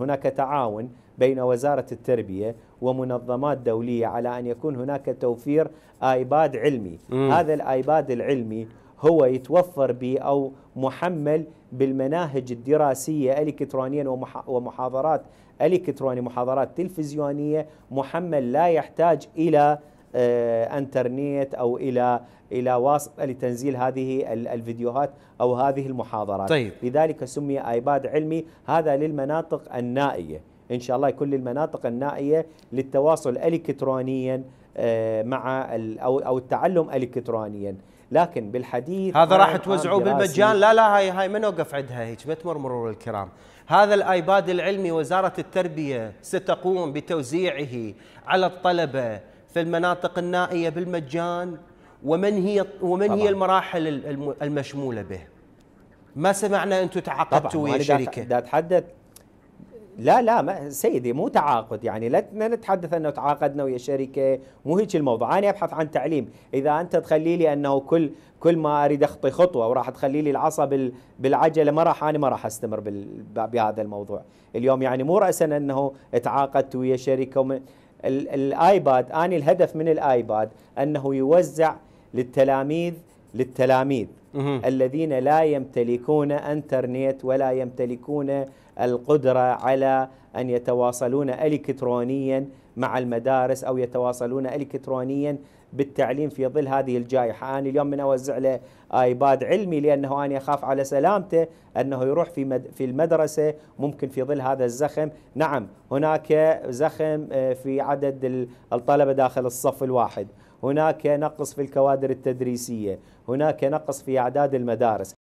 هناك تعاون بين وزارة التربية ومنظمات دولية على أن يكون هناك توفير آيباد علمي مم. هذا الآيباد العلمي هو يتوفر به أو محمل بالمناهج الدراسية إلكترونيا ومحاضرات إلكترونية محاضرات تلفزيونية محمل لا يحتاج إلى آه، انترنت او الى الى واسطه لتنزيل هذه الفيديوهات او هذه المحاضرات طيب. لذلك سمي ايباد علمي هذا للمناطق النائيه ان شاء الله يكون للمناطق النائيه للتواصل الكترونيا آه، مع او او التعلم الكترونيا لكن بالحديث هذا راح توزعوه بالمجان لا لا هاي هاي ما نوقف عندها هيك ما تمر مرور الكرام هذا الايباد العلمي وزاره التربيه ستقوم بتوزيعه على الطلبه في المناطق النائيه بالمجان ومن هي ومن طبعا. هي المراحل المشموله به ما سمعنا انتم تعاقدتوا ويا الشركة دا اتحدث لا لا ما سيدي مو تعاقد يعني لا نتحدث انه تعاقدنا ويا شركه مو هيك الموضوع انا ابحث عن تعليم اذا انت تخلي لي انه كل كل ما اريد اخطي خطوه وراح تخلي لي العصا بالعجله ما راح انا ما راح استمر بهذا الموضوع اليوم يعني مو راسا انه تعاقدت ويا شركه الايباد اني الهدف من الايباد انه يوزع للتلاميذ للتلاميذ الذين لا يمتلكون انترنت ولا يمتلكون القدره على ان يتواصلون الكترونيا مع المدارس او يتواصلون الكترونيا بالتعليم في ظل هذه الجائحه، انا اليوم من اوزع له ايباد علمي لانه انا اخاف على سلامته انه يروح في مد في المدرسه ممكن في ظل هذا الزخم، نعم هناك زخم آه، في عدد الطلبه داخل الصف الواحد، هناك نقص في الكوادر التدريسية هناك نقص في أعداد المدارس